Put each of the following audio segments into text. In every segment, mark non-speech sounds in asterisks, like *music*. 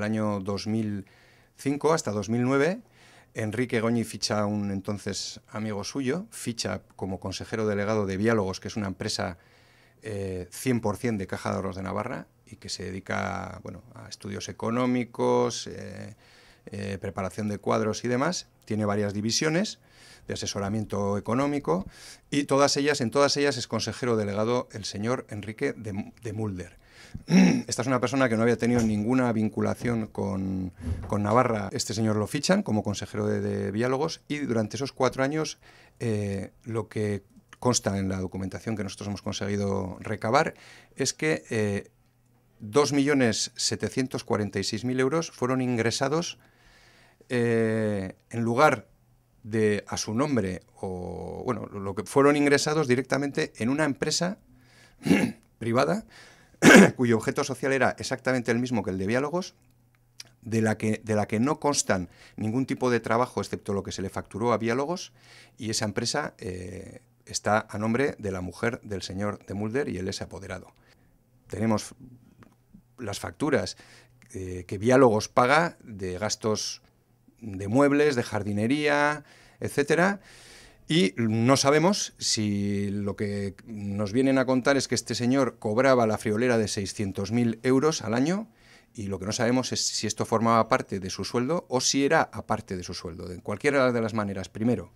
el año 2005 hasta 2009, Enrique Goñi ficha un entonces amigo suyo, ficha como consejero delegado de Biálogos, que es una empresa 100% eh, de Caja de Ahorros de Navarra y que se dedica bueno, a estudios económicos, eh, eh, preparación de cuadros y demás. Tiene varias divisiones de asesoramiento económico y todas ellas, en todas ellas es consejero delegado el señor Enrique de Mulder. *clears throat* Esta es una persona que no había tenido ninguna vinculación con, Navarra. Este señor lo fichan como consejero de, Diálogos y durante esos cuatro años eh, lo que consta en la documentación que nosotros hemos conseguido recabar es que 2.746.000 eh, euros fueron ingresados eh, en lugar de a su nombre o bueno, lo que fueron ingresados directamente en una empresa *clears throat* privada *coughs* cuyo objeto social era exactamente el mismo que el de Biálogos, de la, que, de la que no constan ningún tipo de trabajo excepto lo que se le facturó a Biálogos, y esa empresa eh, está a nombre de la mujer del señor de Mulder y él es apoderado. Tenemos las facturas eh, que Biálogos paga de gastos de muebles, de jardinería, etcétera y no sabemos si lo que nos vienen a contar es que este señor cobraba la friolera de 600.000 euros al año y lo que no sabemos es si esto formaba parte de su sueldo o si era aparte de su sueldo. De cualquiera de las maneras, primero,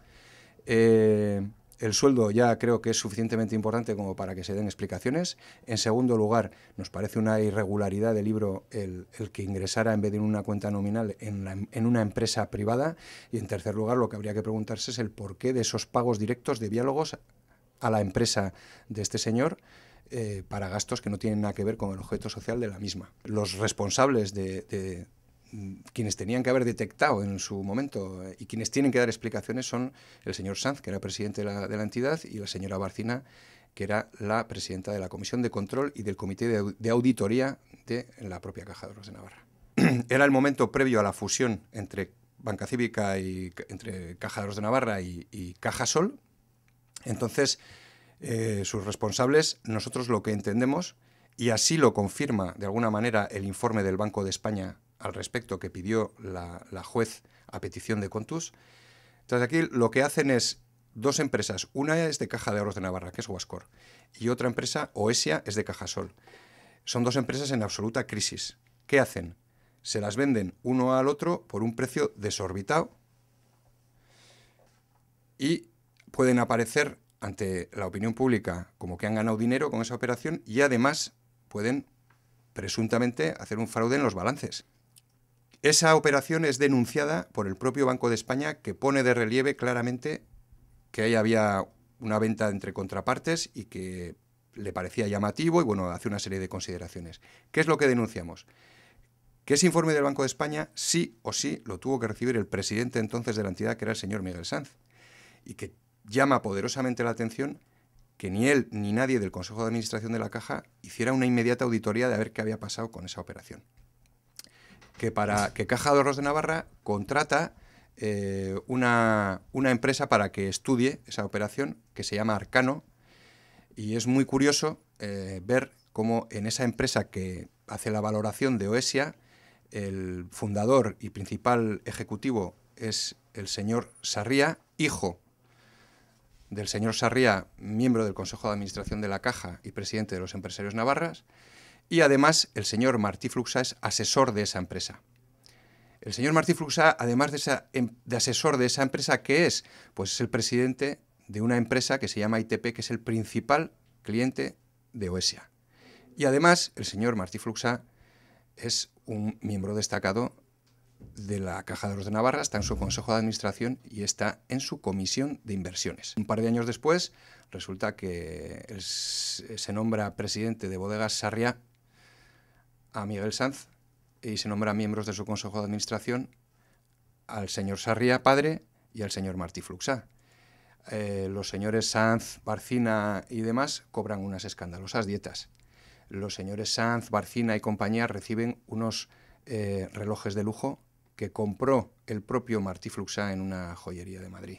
eh, el sueldo ya creo que es suficientemente importante como para que se den explicaciones. En segundo lugar, nos parece una irregularidad del libro el, que ingresara en vez de en una cuenta nominal en, una empresa privada. Y en tercer lugar, lo que habría que preguntarse es el porqué de esos pagos directos de diálogos a la empresa de este señor. Eh, para gastos que no tienen nada que ver con el objeto social de la misma. Los responsables de quienes tenían que haber detectado en su momento eh, y quienes tienen que dar explicaciones son el señor Sanz, que era presidente de la, entidad, y la señora Barcina, que era la presidenta de la Comisión de Control y del Comité de, Auditoría de la propia Caja de de Navarra. *clears throat* era el momento previo a la fusión entre Banca Cívica y entre Caja de Oros de Navarra y, CajaSol. Caja Sol. Entonces, eh, sus responsables, nosotros lo que entendemos, y así lo confirma de alguna manera el informe del Banco de España al respecto que pidió la, juez a petición de Contus. Entonces aquí lo que hacen es dos empresas. Una es de Caja de Ahorros de Navarra, que es Huascor, y otra empresa, Oesia, es de Cajasol. Son dos empresas en absoluta crisis. ¿Qué hacen? Se las venden uno al otro por un precio desorbitado y pueden aparecer ante la opinión pública como que han ganado dinero con esa operación y además pueden presuntamente hacer un fraude en los balances. Esa operación es denunciada por el propio Banco de España, que pone de relieve claramente que ahí había una venta entre contrapartes y que le parecía llamativo y bueno, hace una serie de consideraciones. ¿Qué es lo que denunciamos? Que ese informe del Banco de España sí o sí lo tuvo que recibir el presidente entonces de la entidad, que era el señor Miguel Sanz, y que llama poderosamente la atención que ni él ni nadie del Consejo de Administración de la Caja hiciera una inmediata auditoría de ver qué había pasado con esa operación que, para, que Caja de Ahorros de Navarra contrata eh, una, empresa para que estudie esa operación que se llama Arcano. Y es muy curioso eh, ver cómo en esa empresa que hace la valoración de Oesia, el fundador y principal ejecutivo es el señor Sarría, hijo del señor Sarría, miembro del Consejo de Administración de la Caja y presidente de los Empresarios Navarras, y además el señor Martí Fluxa es asesor de esa empresa. El señor Martí Fluxa, además de, em, asesor de esa empresa, ¿qué es? Pues es el presidente de una empresa que se llama ITP, que es el principal cliente de Oesia. Y además, el señor Martí Fluxa es un miembro destacado de la Caja de los de Navarra, está en su consejo de administración y está en su comisión de inversiones. Un par de años después, resulta que se nombra presidente de Bodegas Sarria a Miguel Sanz y se nombra miembros de su consejo de administración al señor Sarria, padre, y al señor Martí Fluxá. Eh, los señores Sanz, Barcina y demás cobran unas escandalosas dietas. Los señores Sanz, Barcina y compañía reciben unos eh, relojes de lujo que compró el propio Martí Fluxá en una joyería de Madrid.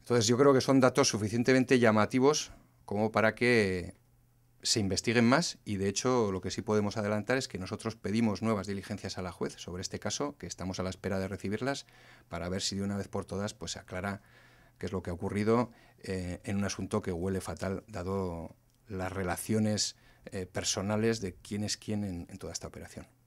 Entonces yo creo que son datos suficientemente llamativos como para que se investiguen más y de hecho lo que sí podemos adelantar es que nosotros pedimos nuevas diligencias a la juez sobre este caso, que estamos a la espera de recibirlas para ver si de una vez por todas pues se aclara qué es lo que ha ocurrido eh, en un asunto que huele fatal dado las relaciones eh, personales de quién es quién en toda esta operación.